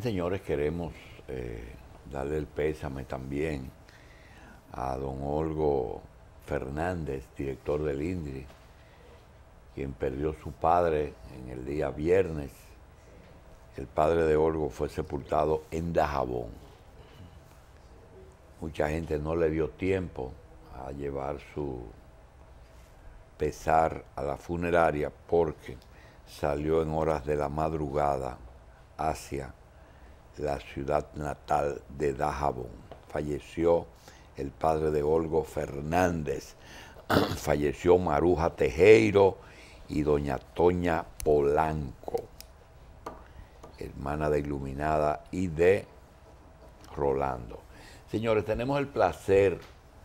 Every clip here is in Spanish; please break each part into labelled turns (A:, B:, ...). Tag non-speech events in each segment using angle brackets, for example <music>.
A: señores, queremos eh, darle el pésame también a don Olgo Fernández, director del INDRI, quien perdió su padre en el día viernes. El padre de Olgo fue sepultado en Dajabón. Mucha gente no le dio tiempo a llevar su pesar a la funeraria porque salió en horas de la madrugada hacia la ciudad natal de Dajabón. Falleció el padre de Olgo Fernández, <clears throat> falleció Maruja Tejero y doña Toña Polanco, hermana de Iluminada y de Rolando. Señores, tenemos el placer,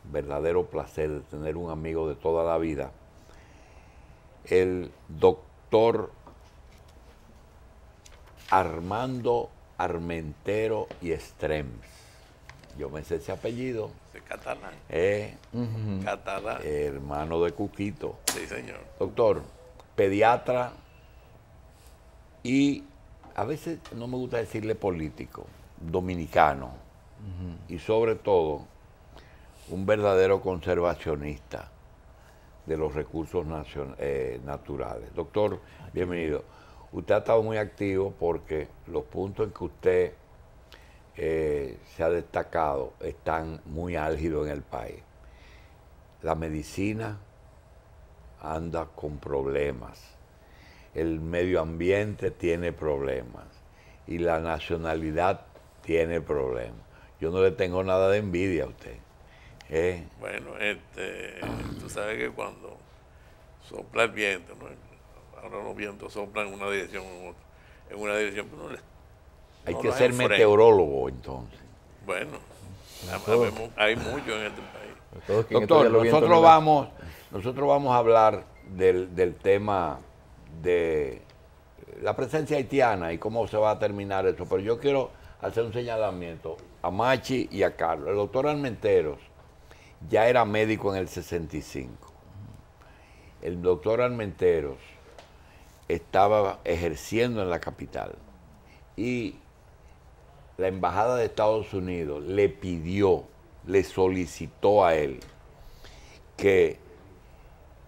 A: verdadero placer, de tener un amigo de toda la vida, el doctor Armando Armentero y Estrems. Yo me sé ese apellido. De catalán. Eh, Catalán. Hermano de Cuquito. Sí, señor. Doctor, pediatra y a veces no me gusta decirle político, dominicano. Y sobre todo, un verdadero conservacionista de los recursos eh, naturales. Doctor, ah, bienvenido usted ha estado muy activo porque los puntos en que usted eh, se ha destacado están muy álgidos en el país. La medicina anda con problemas, el medio ambiente tiene problemas y la nacionalidad tiene problemas. Yo no le tengo nada de envidia a usted. ¿eh?
B: Bueno, este, tú sabes que cuando sopla el viento, ¿no? Ahora los vientos soplan en una dirección en otra. En una dirección, pues, Hay que ser meteorólogo
A: entonces. Bueno, hay mucho en este país. Doctor, nosotros vamos, nosotros vamos a hablar del, del tema de la presencia haitiana y cómo se va a terminar eso, pero yo quiero hacer un señalamiento a Machi y a Carlos. El doctor Armenteros ya era médico en el 65. El doctor Armenteros estaba ejerciendo en la capital y la Embajada de Estados Unidos le pidió, le solicitó a él que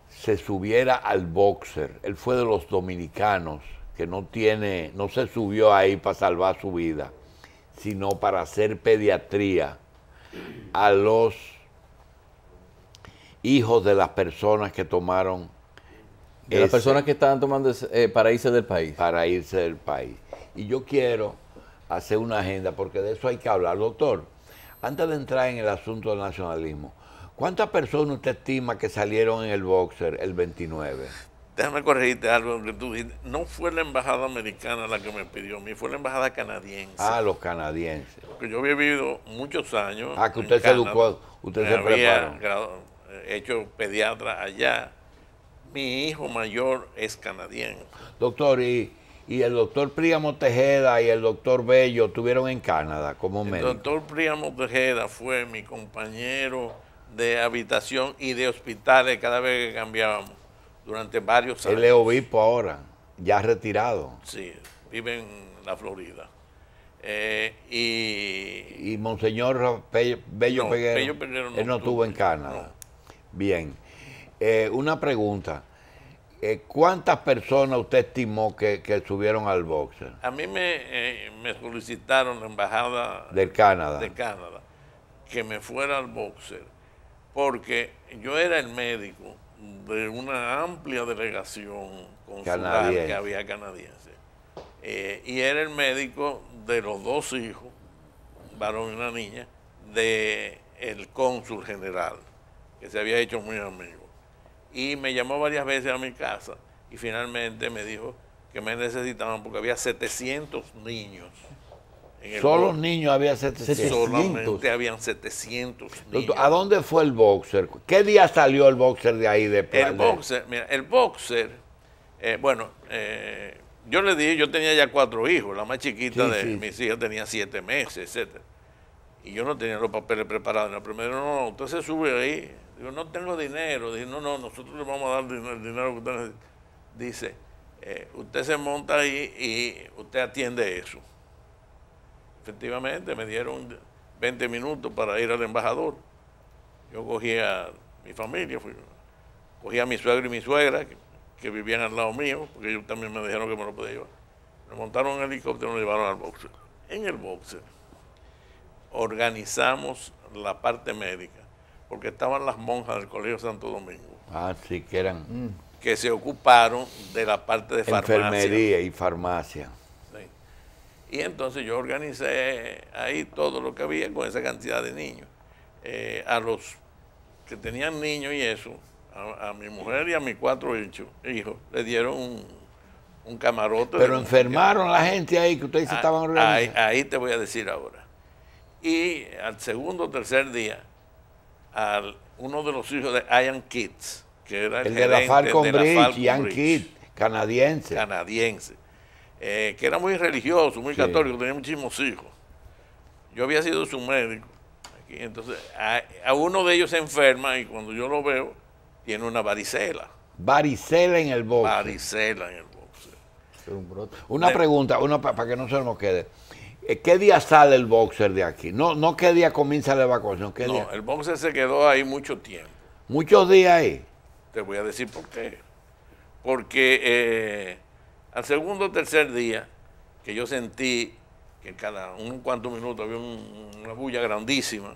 A: se subiera al boxer. Él fue de los dominicanos que no tiene, no se subió ahí para salvar su vida, sino para hacer pediatría a los hijos de las personas que tomaron de las personas que estaban tomando eh, para irse del país. Para irse del país. Y yo quiero hacer una agenda, porque de eso hay que hablar. Doctor, antes de entrar en el asunto del nacionalismo, ¿cuántas personas usted estima que salieron en el boxer el 29?
B: Déjame corregirte algo que tú dijiste. No fue la embajada americana la que me pidió a mí, fue la embajada canadiense. Ah, los
A: canadienses.
B: Porque yo he vivido muchos años. Ah, que usted se educó, usted se preparó. Eh, hecho pediatra allá mi hijo mayor es canadiense.
A: Doctor, y, y el doctor Priamo Tejeda y el doctor Bello tuvieron en Canadá como médicos. El
B: doctor Priamo Tejeda fue mi compañero de habitación y de hospitales cada vez que cambiábamos durante varios años. Él es
A: obispo ahora, ya retirado.
B: Sí, vive en la Florida. Eh, y,
A: y Monseñor Bello, Bello no, no él no estuvo en Canadá. Bien. Eh, una pregunta. Eh, ¿Cuántas personas usted estimó que, subieron al boxer?
B: A mí eh, me, solicitaron la embajada
A: del Canadá. de
B: Canadá que me fuera al boxer, porque yo era el médico de una amplia delegación consular que había canadiense. y era el médico de los dos hijos, varón y una niña, del el cónsul general, que se había hecho muy amigo y me llamó varias veces a mi casa y finalmente me dijo que me necesitaban porque había 700 niños. Solo niños
A: había 700. Solamente
B: habían 700 niños. ¿A
A: dónde fue el boxer? ¿Qué día salió el boxer de ahí de El boxer,
B: mira, el boxer, eh, bueno, eh, yo le dije, yo tenía ya cuatro hijos, la más chiquita de mis hijos tenía siete meses, etcétera. Y yo no tenía los papeles preparados. No, primero, no, usted se sube ahí, Digo, no tengo dinero. Dice, no, no, nosotros le vamos a dar el dinero que usted necesita. Dice, eh, usted se monta ahí y usted atiende eso. Efectivamente, me dieron 20 minutos para ir al embajador. Yo cogí a mi familia, fui, cogí a mi suegro y mi suegra, que, vivían al lado mío, porque ellos también me dijeron que me lo podía llevar. Me montaron en helicóptero y me llevaron al boxer. En el boxer organizamos la parte médica porque estaban las monjas del Colegio Santo
A: Domingo. Ah, sí, que eran.
B: Que se ocuparon de la parte de farmacia. Enfermería
A: y farmacia.
B: Sí. Y entonces yo organicé ahí todo lo que había con esa cantidad de niños. Eh, a los que tenían niños y eso, a, mi mujer y a mis cuatro hijos, le dieron un, camarote. Pero enfermaron la
A: gente ahí que ustedes ah, estaban organizando.
B: Ahí, ahí te voy a decir ahora. Y al segundo o tercer día, a uno de los hijos de Ian Kitts, que era el, de la Falcon Bridge, Ian Kitts,
A: canadiense. Canadiense.
B: Eh, que era muy religioso, muy católico, tenía muchísimos hijos. Yo había sido su médico. entonces, a, uno de ellos se enferma y cuando yo lo veo, tiene una varicela.
A: Varicela en el boxeo.
B: Varicela en el
A: una pregunta, una para que no se nos quede. Eh, ¿Qué día sale el boxer de aquí? No, no qué día comienza la evacuación. ¿qué no, el
B: boxer se quedó ahí mucho tiempo.
A: ¿Muchos días ahí?
B: Te voy a decir por qué. Porque eh, al segundo o tercer día, que yo sentí que cada un cuantos minutos había una bulla grandísima,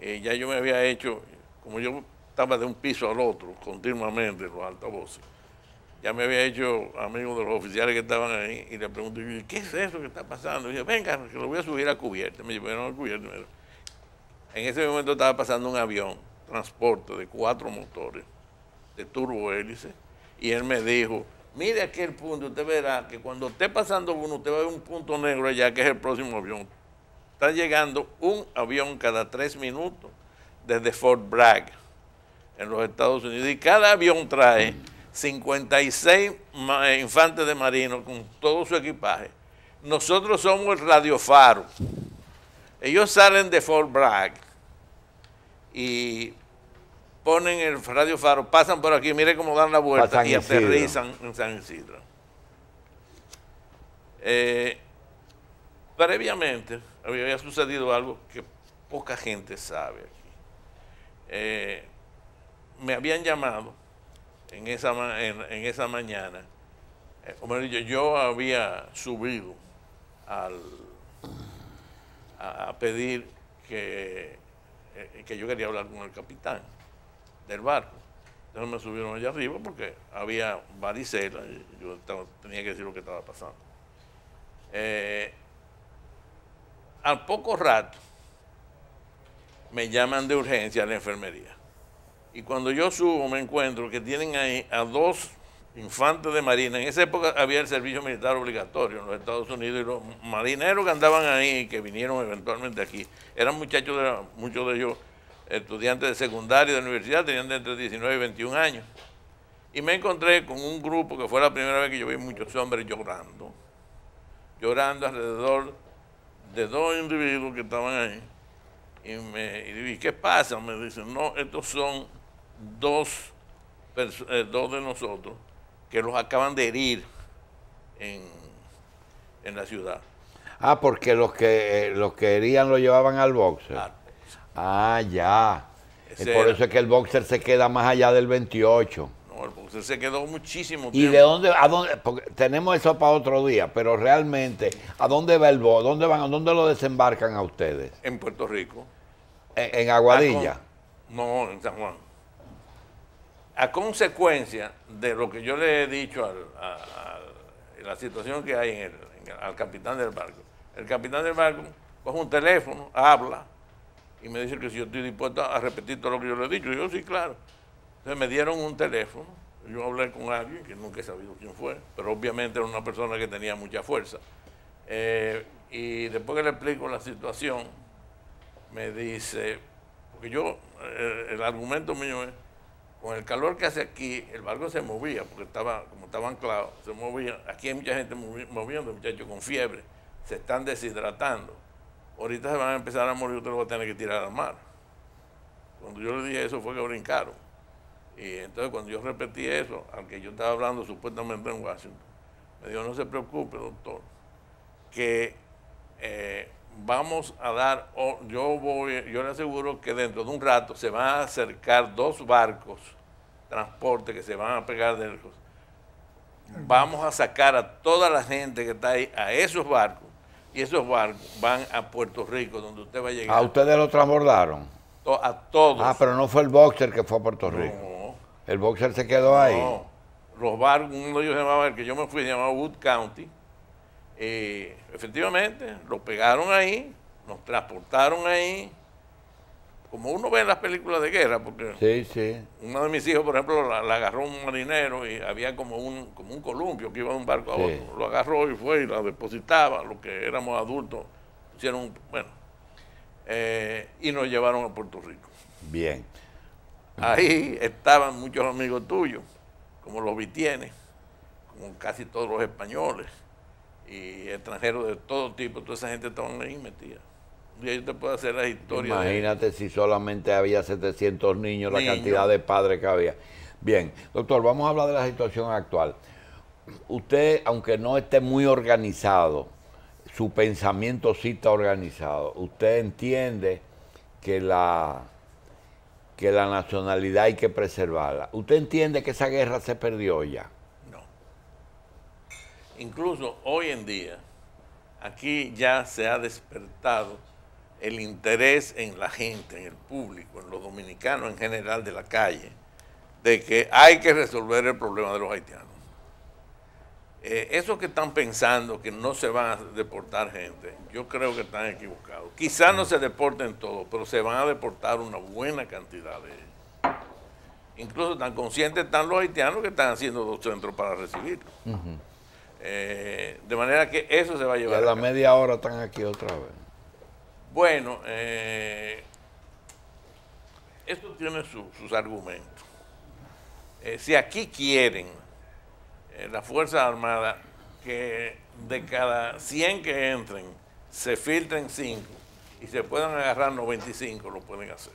B: eh, ya yo me había hecho, como yo estaba de un piso al otro continuamente los altavoces, ya me había hecho amigo de los oficiales que estaban ahí y le pregunté, ¿qué es eso que está pasando? Y dije, venga, que lo voy a subir a cubierta. Me llevaron a cubierta. En ese momento estaba pasando un avión, transporte de cuatro motores, de turbohélice, y él me dijo, mire aquel punto, usted verá que cuando esté pasando uno, usted va a ver un punto negro allá, que es el próximo avión. Está llegando un avión cada tres minutos desde Fort Bragg, en los Estados Unidos, y cada avión trae 56 eh, infantes de marino con todo su equipaje. Nosotros somos el radiofaro. Ellos salen de Fort Bragg y ponen el radiofaro, pasan por aquí, mire cómo dan la vuelta y aterrizan en San Isidro. Eh, previamente había sucedido algo que poca gente sabe aquí. Eh, me habían llamado en esa, en, esa mañana, eh, yo, había subido al, a, pedir que, eh, que yo quería hablar con el capitán del barco. Entonces me subieron allá arriba porque había varicela, yo tenía que decir lo que estaba pasando. Eh, al poco rato me llaman de urgencia a la enfermería. Y cuando yo subo me encuentro que tienen ahí a dos infantes de marina. En esa época había el servicio militar obligatorio en los Estados Unidos y los marineros que andaban ahí y que vinieron eventualmente aquí. Eran muchachos, de, muchos de ellos estudiantes de secundaria de universidad, tenían entre 19 y 21 años. Y me encontré con un grupo que fue la primera vez que yo vi muchos hombres llorando, llorando alrededor de dos individuos que estaban ahí. Y me y dije, ¿qué pasa? Me dicen, no, estos son dos, eh, dos de nosotros que los acaban de herir en, en la ciudad.
A: Ah, porque los que, eh, los que herían lo llevaban al boxer. Ah, ah ya. por eso es que el boxer se queda más allá del 28. No, el boxer
B: se quedó muchísimo tiempo. ¿Y de
A: dónde, a dónde? Porque tenemos eso para otro día, pero realmente, ¿a dónde va el boxer? ¿Dónde ¿A dónde lo desembarcan a ustedes?
B: En Puerto Rico.
A: ¿En, Aguadilla? Ah,
B: no, en San Juan a consecuencia de lo que yo le he dicho a, la situación que hay en el, al capitán del barco, el capitán del barco coge un teléfono, habla y me dice que si yo estoy dispuesto a repetir todo lo que yo le he dicho. yo sí, claro. Entonces me dieron un teléfono, yo hablé con alguien que nunca he sabido quién fue, pero obviamente era una persona que tenía mucha fuerza. Eh, y después que le explico la situación, me dice, porque yo, eh, el argumento mío es, con el calor que hace aquí, el barco se movía, porque estaba, como estaba anclado, se movía. Aquí hay mucha gente moviendo, muchachos, con fiebre. Se están deshidratando. Ahorita se van a empezar a morir, usted lo va a tener que tirar al mar. Cuando yo le dije eso fue que brincaron. Y entonces cuando yo repetí eso, al que yo estaba hablando supuestamente en Washington, me dijo, no se preocupe, doctor, que eh, vamos a dar, yo voy, yo le aseguro que dentro de un rato se van a acercar dos barcos, transporte que se van a pegar de lejos. Vamos a sacar a toda la gente que está ahí a esos barcos y esos barcos van a Puerto Rico donde usted va a llegar. ¿A
A: ustedes lo transbordaron? A todos. Ah, pero no fue el boxer que fue a Puerto Rico. No. El boxer se quedó no. ahí.
B: Los barcos, uno de ellos llamaba el que yo me fui, se llamaba Wood County eh, efectivamente, lo pegaron ahí, nos transportaron ahí. Como uno ve en las películas de guerra, porque uno de mis hijos, por ejemplo, la, agarró un marinero y había como un, como un columpio que iba de un barco a otro. Lo agarró y fue y la depositaba, los que éramos adultos, hicieron, bueno, eh, y nos llevaron a Puerto Rico.
A: Bien. Ahí
B: estaban muchos amigos tuyos, como los vitienes, como casi todos los españoles y extranjeros de todo tipo, toda esa gente estaban ahí metida. Y ahí te puedo hacer la historia. Imagínate
A: si solamente había 700 niños, la cantidad de padres que había. Bien, doctor, vamos a hablar de la situación actual. Usted, aunque no esté muy organizado, su pensamiento sí está organizado. Usted entiende que la, que la nacionalidad hay que preservarla. Usted entiende que esa guerra se perdió ya.
B: Incluso hoy en día, aquí ya se ha despertado el interés en la gente, en el público, en los dominicanos en general de la calle, de que hay que resolver el problema de los haitianos. Eh, esos que están pensando que no se van a deportar gente, yo creo que están equivocados. Quizás no se deporten todos, pero se van a deportar una buena cantidad de ellos. Incluso tan conscientes están los haitianos que están haciendo dos centros para recibirlos. Eh, de manera que eso se va a llevar. a la
A: media hora están aquí otra vez.
B: Bueno, eh, esto tiene sus argumentos. Eh, si aquí quieren las Fuerzas Armadas que de cada 100 que entren se filtren 5 y se puedan agarrar 95, lo pueden hacer.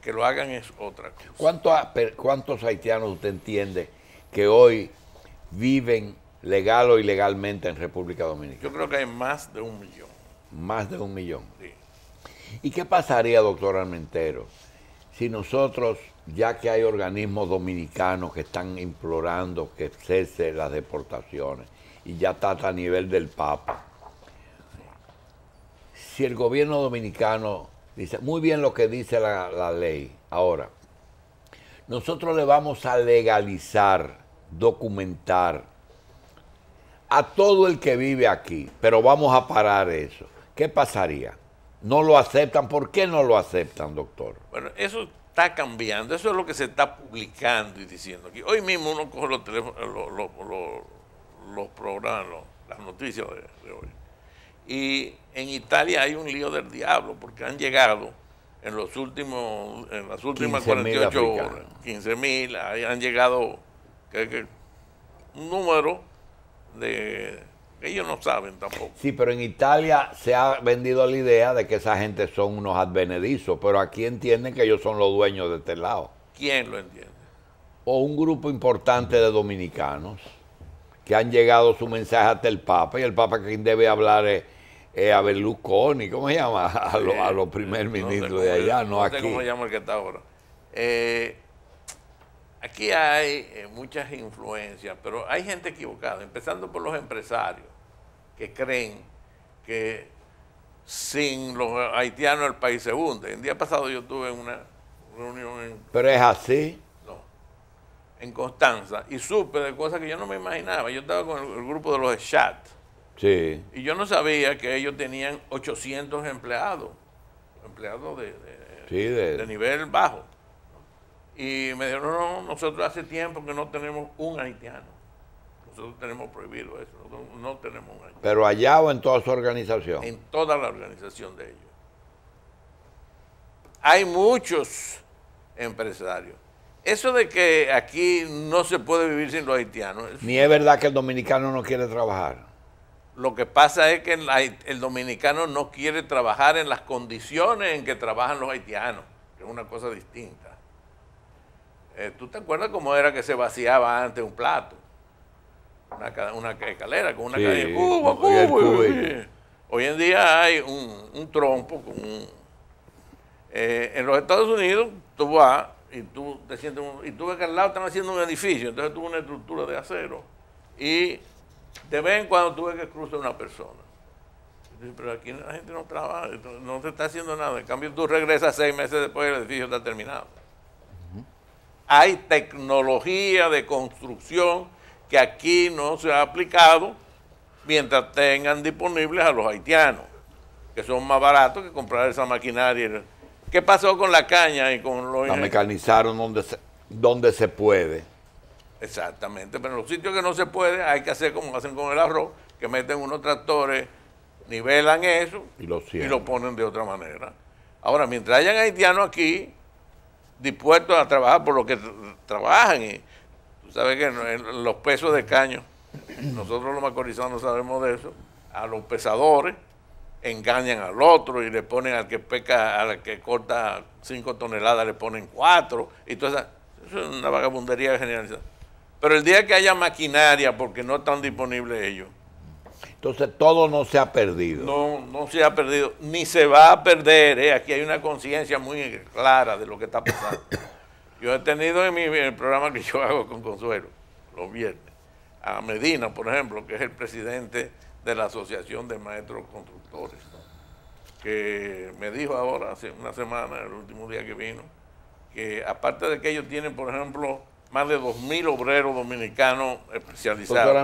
B: que lo hagan es otra
A: cosa. ¿Cuántos haitianos usted entiende que hoy viven legal o ilegalmente en República Dominicana. Yo creo
B: que hay más de un millón.
A: Más de un millón. Sí. ¿Y qué pasaría, doctor Almentero, si nosotros, ya que hay organismos dominicanos que están implorando que cese las deportaciones, y ya está a nivel del Papa, si el gobierno dominicano dice, muy bien lo que dice la ley, ahora, nosotros le vamos a legalizar documentar a todo el que vive aquí, pero vamos a parar eso. ¿Qué pasaría? ¿No lo aceptan? ¿Por qué no lo aceptan, doctor?
B: Bueno, eso está cambiando, eso es lo que se está publicando y diciendo aquí. Hoy mismo uno coge los teléfonos, los, programas, las noticias de, hoy. Y en Italia hay un lío del diablo, porque han llegado en los últimos, en las últimas 48 horas, 15 mil, han llegado un número de ellos no saben tampoco.
A: Sí, pero en Italia se ha vendido la idea de que esa gente son unos advenedizos, pero aquí entienden que ellos son los dueños de este lado.
B: ¿Quién lo entiende?
A: O un grupo importante de dominicanos que han llegado su mensaje hasta el Papa y el Papa quien debe hablar es, a Berlusconi, ¿cómo se llama? <laughs> A, los primer ministro de allá, no, aquí. ¿Cómo se
B: llama el que está ahora? Eh, aquí hay eh, muchas influencias, pero hay gente equivocada, empezando por los empresarios que creen que sin los haitianos el país se hunde. El día pasado yo tuve una reunión en... Pero es así. No, en Constanza, y supe de cosas que yo no me imaginaba. Yo estaba con el, grupo de los chat. Sí. Y yo no sabía que ellos tenían 800 empleados, empleados de... de nivel bajo. Y me dijeron, no, nosotros hace tiempo que no tenemos un haitiano. Nosotros tenemos prohibido eso, no tenemos un
A: haitiano. Pero allá o en toda su organización. En
B: toda la organización de ellos. Hay muchos empresarios. Eso de que aquí no se puede vivir sin los haitianos. Ni
A: es verdad que el dominicano no quiere trabajar.
B: Lo que pasa es que el, dominicano no quiere trabajar en las condiciones en que trabajan los haitianos, es una cosa distinta. Eh, ¿Tú te acuerdas cómo era que se vaciaba antes un plato? Una, escalera con una cadena. Hoy en día hay un, trompo con eh, en los Estados Unidos tú vas y tú te sientes y tú ves que al lado están haciendo un edificio, entonces tuvo una estructura de acero y de ven cuando tú ves que cruza una persona. pero aquí la gente no trabaja, no se está haciendo nada. En cambio, tú regresas seis meses después y el edificio está terminado hay tecnología de construcción que aquí no se ha aplicado mientras tengan disponibles a los haitianos, que son más baratos que comprar esa maquinaria. ¿Qué pasó con la caña y con los... La
A: mecanizaron donde se, donde se puede.
B: Exactamente, pero en los sitios que no se puede hay que hacer como hacen con el arroz, que meten unos tractores, nivelan eso
A: y lo, y lo
B: ponen de otra manera. Ahora, mientras hayan haitianos aquí, dispuestos a trabajar por lo que trabajan. Y tú sabes que los pesos de caño, nosotros los macorizanos sabemos de eso, a los pesadores engañan al otro y le ponen al que pesca, al que corta 5 toneladas, le ponen 4. Y toda esa, es una vagabundería generalizada. Pero el día que haya maquinaria, porque no están disponibles ellos,
A: entonces todo no se ha perdido.
B: No, no se ha perdido, ni se va a perder. ¿eh? Aquí hay una conciencia muy clara de lo que está pasando. <coughs> Yo he tenido en, mi, el programa que yo hago con Consuelo, los viernes, a Medina, por ejemplo, que es el presidente de la Asociación de Maestros Constructores, que me dijo ahora, hace una semana, el último día que vino, que aparte de que ellos tienen, por ejemplo, más de 2.000 obreros dominicanos especializados.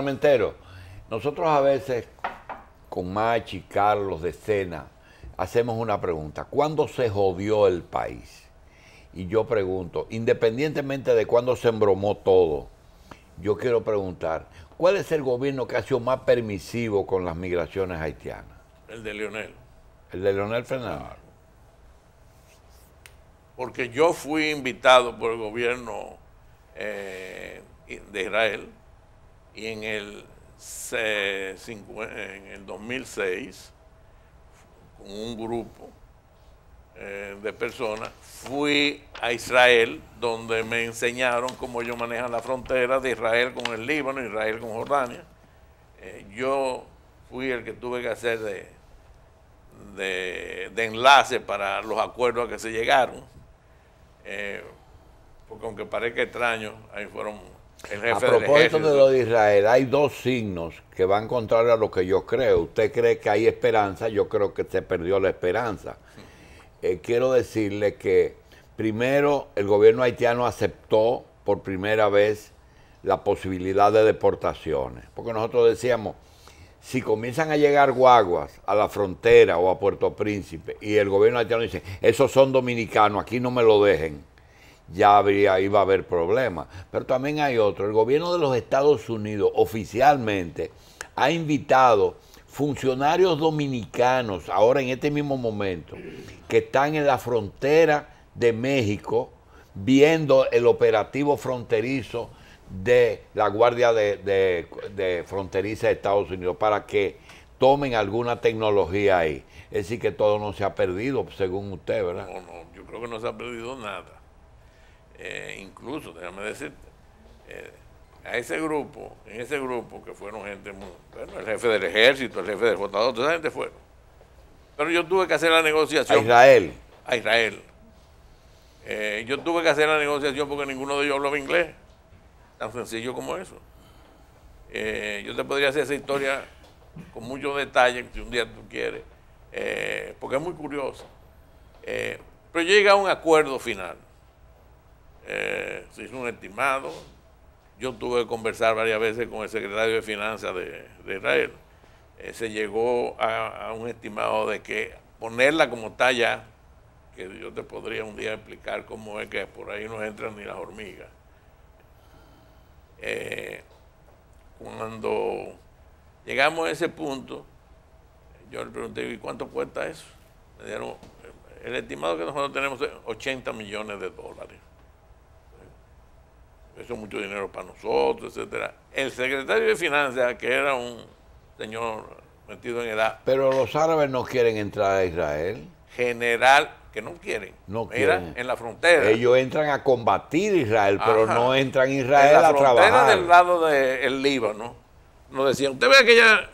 A: Nosotros a veces con Machi, Carlos, de Cena hacemos una pregunta. ¿Cuándo se jodió el país? Y yo pregunto, independientemente de cuándo se embromó todo, yo quiero preguntar, ¿cuál es el gobierno que ha sido más permisivo con las migraciones haitianas?
B: El de Leonel.
A: El de Leonel Fernández.
B: Porque yo fui invitado por el gobierno eh, de Israel y en el en el 2006 con un grupo eh, de personas, fui a Israel, donde me enseñaron cómo ellos manejan la frontera de Israel con el Líbano, Israel con Jordania. Eh, yo fui el que tuve que hacer de, enlace para los acuerdos a que se llegaron, eh, porque aunque parezca extraño, ahí fueron a propósito de lo
A: de Israel, hay dos signos que van contrario a lo que yo creo. Usted cree que hay esperanza, yo creo que se perdió la esperanza. Eh, quiero decirle que primero el gobierno haitiano aceptó por primera vez la posibilidad de deportaciones, porque nosotros decíamos, si comienzan a llegar guaguas a la frontera o a Puerto Príncipe y el gobierno haitiano dice, esos son dominicanos, aquí no me lo dejen, ya habría, iba a haber problemas. Pero también hay otro. El gobierno de los Estados Unidos oficialmente ha invitado funcionarios dominicanos, ahora en este mismo momento, que están en la frontera de México, viendo el operativo fronterizo de la Guardia de, Fronteriza de Estados Unidos, para que tomen alguna tecnología ahí. Es decir, que todo no se ha perdido, según usted, ¿verdad? No, no, yo
B: creo que no se ha perdido nada. Eh, incluso, déjame decirte, eh, a ese grupo, en ese grupo que fueron gente, muy, bueno, el jefe del ejército, el jefe del votador, toda esa gente fueron. Pero yo tuve que hacer la negociación. A Israel. A Israel. Eh, yo tuve que hacer la negociación porque ninguno de ellos hablaba inglés. Tan sencillo como eso. yo te podría hacer esa historia con mucho detalle, si un día tú quieres, porque es muy curiosa. pero llega a un acuerdo final eh, se hizo un estimado. Yo tuve que conversar varias veces con el secretario de Finanzas de, Israel. Eh, se llegó a, un estimado de que ponerla como está ya, que yo te podría un día explicar cómo es que por ahí no entran ni las hormigas. Eh, cuando llegamos a ese punto, yo le pregunté, ¿y cuánto cuesta eso? Me dieron, el estimado que nosotros tenemos es 80 millones de dólares eso es mucho dinero para nosotros, etcétera. El secretario de Finanzas, que era un señor metido en edad.
A: Pero los árabes no quieren entrar a Israel.
B: General, que no quieren. No quieren. Era en la frontera. Ellos
A: entran a combatir Israel, pero no entran a Israel a trabajar. la frontera del
B: lado del Líbano, nos decían, usted ve que ya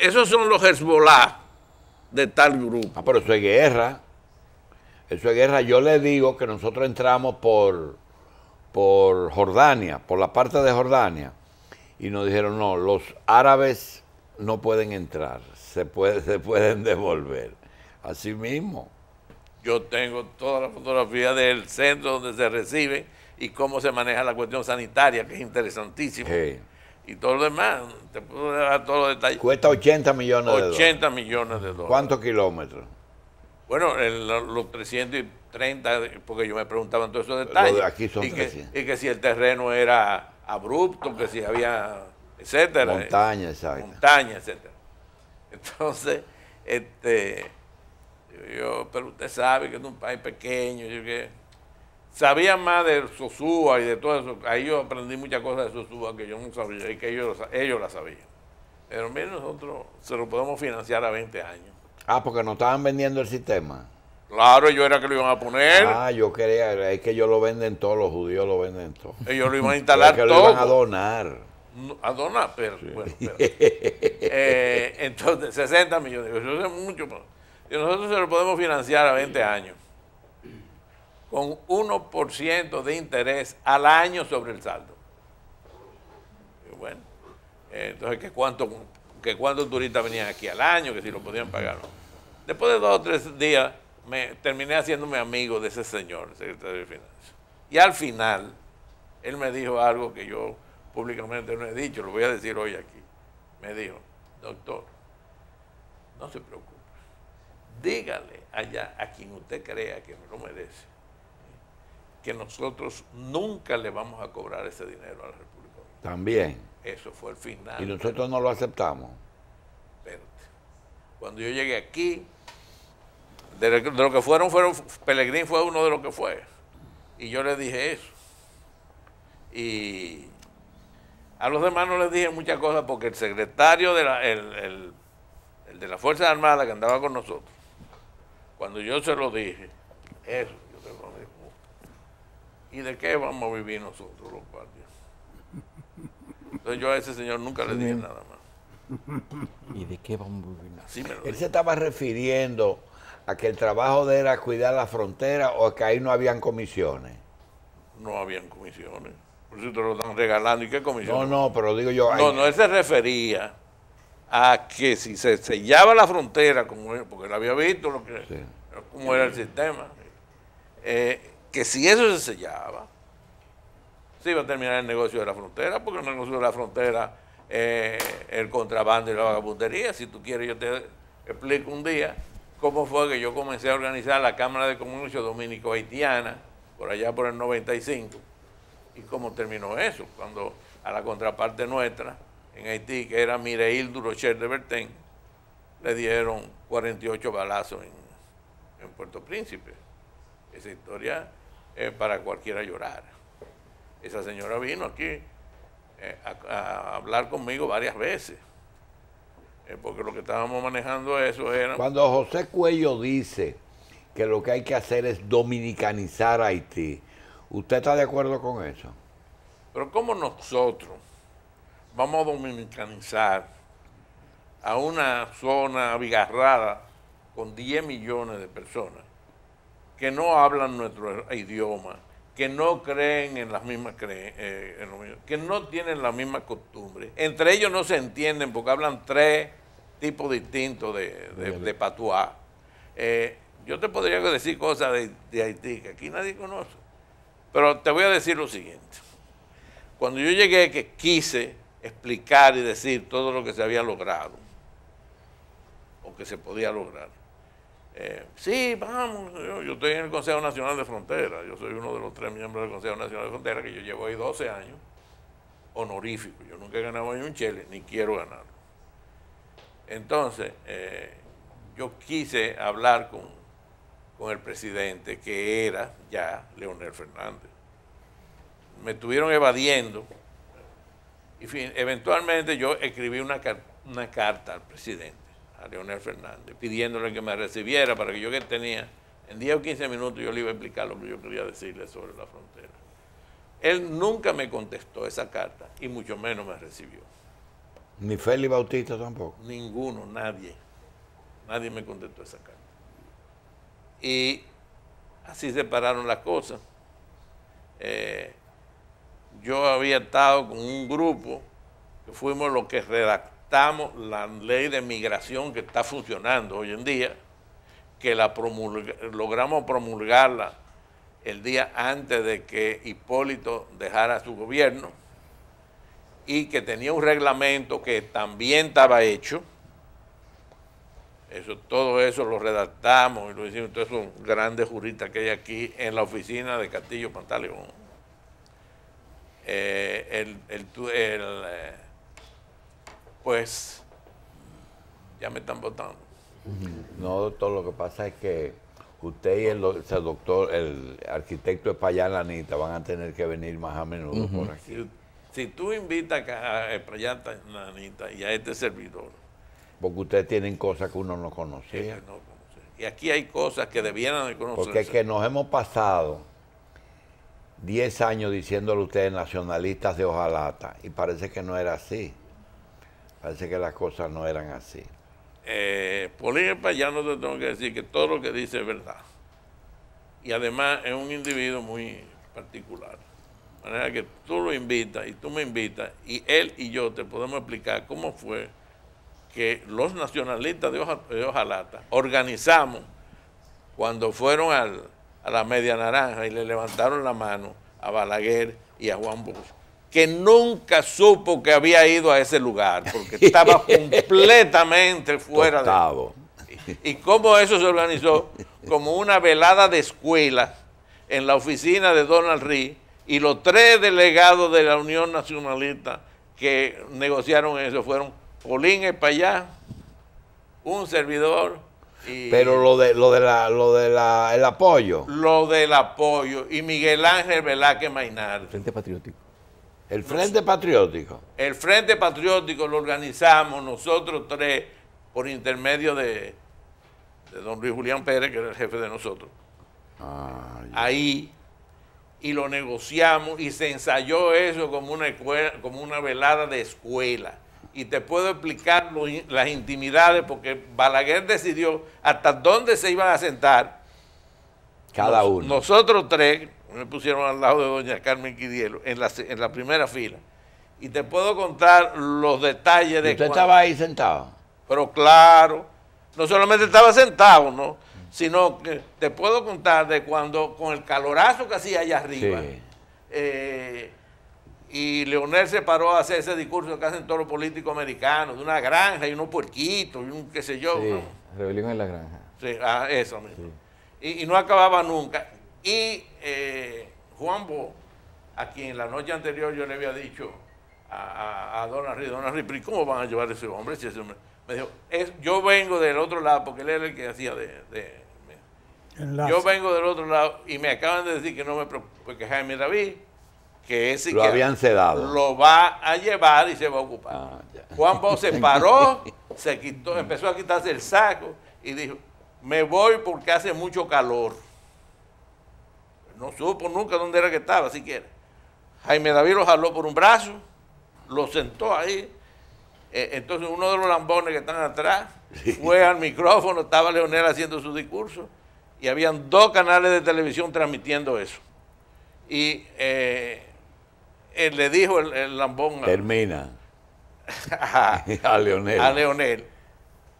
B: esos son los Hezbollah
A: de tal grupo. Ah, pero eso es guerra. Eso es guerra. Yo le digo que nosotros entramos por por Jordania, por la parte de Jordania, y nos dijeron, no, los árabes no pueden entrar, se, pueden devolver. Así mismo.
B: Yo tengo toda la fotografía del centro donde se recibe y cómo se maneja la cuestión sanitaria, que es interesantísimo. Y todo lo demás, te puedo dar todos los detalles.
A: Cuesta 80 millones de dólares. 80 millones de dólares. ¿Cuántos kilómetros?
B: Bueno, los 300 y 30, porque yo me preguntaba todos esos detalles. y, que, si el terreno era abrupto, que si había, etcétera. Montaña, etcétera. Entonces, este, yo, pero usted sabe que es un país pequeño, yo que sabía más de
A: Sosúa
B: y de todo eso. Ahí yo aprendí muchas cosas de Sosúa que yo no sabía y que ellos, ellos la sabían. Pero miren, nosotros se lo podemos financiar a 20 años.
A: Ah, porque nos estaban vendiendo el sistema.
B: Claro, ellos era que lo iban a poner. Ah,
A: yo quería, es que ellos lo venden todos, los judíos lo venden todo. Ellos lo iban a instalar todo. lo iban a donar. a donar, pero bueno, eh,
B: entonces, 60 millones, eso es mucho. Y nosotros se lo podemos financiar a 20 años, con 1% de interés al año sobre el saldo. bueno, entonces, ¿qué cuánto, que cuántos turistas venían aquí al año? Que si lo podían pagar. Después de dos o tres días me terminé haciéndome amigo de ese señor, secretario de Finanzas. Y al final, él me dijo algo que yo públicamente no he dicho, lo voy a decir hoy aquí. Me dijo, doctor, no se preocupe, dígale allá a quien usted crea que me lo merece, que nosotros nunca le vamos a cobrar ese dinero a la República También. Eso fue el final. Y nosotros
A: no lo aceptamos.
B: Cuando yo llegué aquí, de, lo que fueron, fueron, Pellegrín fue uno de los que fue. Y yo le dije eso. Y a los demás no les dije muchas cosas porque el secretario de la, el, de la Fuerza Armada que andaba con nosotros, cuando yo se lo dije, eso, yo te lo dije, ¿y de qué vamos a vivir nosotros los guardias Entonces yo a ese señor nunca le dije nada más.
A: <laughs> ¿Y de qué vamos a vivir? Él se estaba refiriendo a que el trabajo de era cuidar la frontera o a que ahí no habían comisiones?
B: No habían comisiones. Por eso te lo están regalando. ¿Y qué comisiones? No, no, pero digo yo. No, no, él se refería a que si se sellaba la frontera, como porque él había visto lo
A: que, cómo era el
B: sistema, eh, que si eso se sellaba, se iba a terminar el negocio de la frontera, porque el negocio de la frontera, eh, el contrabando y la vagabundería, si tú quieres yo te explico un día, cómo fue que yo comencé a organizar la Cámara de Comercio Dominico-Haitiana, por allá por el 95, y cómo terminó eso, cuando a la contraparte nuestra en Haití, que era Mireille Durocher de Bertén, le dieron 48 balazos en, Puerto Príncipe. Esa historia es para cualquiera llorar. Esa señora vino aquí eh, a hablar conmigo varias veces porque lo que estábamos manejando eso era... Cuando
A: José Cuello dice que lo que hay que hacer es dominicanizar Haití, ¿usted está de acuerdo con eso?
B: Pero ¿cómo nosotros vamos a dominicanizar a una zona abigarrada con 10 millones de personas que no hablan nuestro idioma, que no creen en las mismas eh, que no tienen las mismas costumbres. Entre ellos no se entienden porque hablan tres tipos distintos de, de, patuá. Eh, yo te podría decir cosas de, de, Haití que aquí nadie conoce. Pero te voy a decir lo siguiente. Cuando yo llegué, que quise explicar y decir todo lo que se había logrado o que se podía lograr, eh, sí, vamos. Yo, estoy en el Consejo Nacional de Fronteras. Yo soy uno de los tres miembros del Consejo Nacional de Fronteras, que yo llevo ahí 12 años, honorífico. Yo nunca he ganado ni un chile, ni quiero ganarlo. Entonces, eh, yo quise hablar con, el presidente, que era ya Leonel Fernández. Me estuvieron evadiendo. Y eventualmente yo escribí una, una carta al presidente a Leonel Fernández, pidiéndole que me recibiera para que yo que tenía, en 10 o 15 minutos yo le iba a explicar lo que yo quería decirle sobre la frontera. Él nunca me contestó esa carta y mucho menos me recibió.
A: Ni Félix Bautista tampoco.
B: Ninguno, nadie. Nadie me contestó esa carta. Y así se pararon las cosas. Eh, yo había estado con un grupo que fuimos los que redactamos la ley de migración que está funcionando hoy en día, que la promulgamos logramos promulgarla el día antes de que Hipólito dejara su gobierno y que tenía un reglamento que también estaba hecho. Eso, todo eso lo redactamos y lo hicimos. Entonces, un grandes jurista que hay aquí en la oficina de Castillo Pantaleón. Eh, el, el, eh, pues ya me están votando.
A: No, doctor, lo que pasa es que usted y el, doctor, el arquitecto de van a tener que venir más a menudo por aquí.
B: Si, tú invitas a, Payalanita y a este servidor.
A: Porque ustedes tienen cosas que uno no conocía.
B: y aquí hay cosas que debieran de conocer. Porque es que
A: nos hemos pasado 10 años diciéndole a ustedes nacionalistas de Ojalata y parece que no era así. Parece que las cosas no eran así.
B: Eh, ya no te tengo que decir que todo lo que dice es verdad. Y además es un individuo muy particular. De manera que tú lo invitas y tú me invitas y él y yo te podemos explicar cómo fue que los nacionalistas de, Ojalata organizamos cuando fueron a la Media Naranja y le levantaron la mano a Balaguer y a Juan Bosco que nunca supo que había ido a ese lugar, porque estaba <laughs> completamente fuera Tostado. de... Y cómo eso se organizó como una velada de escuela en la oficina de Donald Reed y los tres delegados de la Unión Nacionalista que negociaron eso fueron Colín allá un servidor y Pero lo de
A: lo de lo de el apoyo.
B: Lo del apoyo y Miguel Ángel Velázquez
A: Maynard. Frente Patriótico. El Frente Patriótico.
B: El Frente Patriótico lo organizamos nosotros tres por intermedio de, don Luis Julián Pérez, que era el jefe de nosotros. Ah, Ahí, y lo negociamos, y se ensayó eso como una, como una velada de escuela. Y te puedo explicar las intimidades, porque Balaguer decidió hasta dónde se iban a sentar. Cada uno. nosotros tres, me pusieron al lado de doña Carmen Quidielo, en la, primera fila. Y te puedo contar los detalles de... ¿Usted cuando... estaba
A: ahí sentado?
B: Pero claro, no solamente estaba sentado, ¿no? Sino que te puedo contar de cuando, con el calorazo que hacía allá arriba, eh, y Leonel se paró a hacer ese discurso que hacen todos los políticos americanos, de una granja y unos puerquitos y un qué sé yo. Sí,
A: rebelión en la granja.
B: Sí, ah, eso mismo. Y, y no acababa nunca y eh, Juan Bo, a quien la noche anterior yo le había dicho a, a, a ¿cómo van a llevar a ese hombre? Me dijo, yo vengo del otro lado, porque él era el que hacía de... yo vengo del otro lado y me acaban de decir que no me preocupe, que Jaime David, que ese lo que habían sedado. lo va a llevar y se va a ocupar. Ah, <laughs> Juan Bo se paró, se quitó, empezó a quitarse el saco y dijo, me voy porque hace mucho calor. No supo nunca dónde era que estaba siquiera. Jaime David lo jaló por un brazo, lo sentó ahí. E, entonces uno de los lambones que están atrás fue al micrófono, estaba Leonel haciendo su discurso y habían dos canales de televisión transmitiendo eso. Y eh, él le dijo el, lambón...
A: Termina. A, <laughs> <laughs> a, Leonel. A
B: Leonel.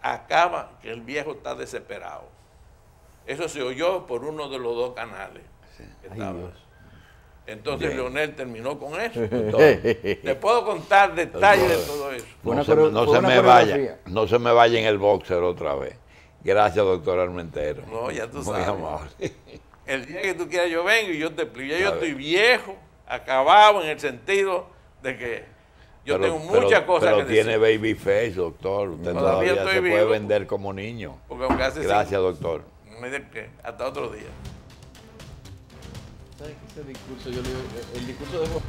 B: Acaba que el viejo está desesperado. Eso se oyó por uno de los dos canales. Entonces Leonel terminó con eso. <laughs> <laughs> te puedo contar detalles de todo eso. No, se, me vaya,
A: no se me vaya en el boxer otra vez. Gracias, doctor Armentero. No, ya tú sabes.
B: <laughs> El día que tú quieras yo vengo y yo te explico. yo estoy viejo, acabado en el sentido de que yo tengo muchas cosas pero que decir. tiene
A: baby face, doctor. Usted todavía, se puede vender como niño. Gracias, doctor.
B: Hasta otro día. ¿Sabes qué es el discurso? Yo le digo, el discurso de vos.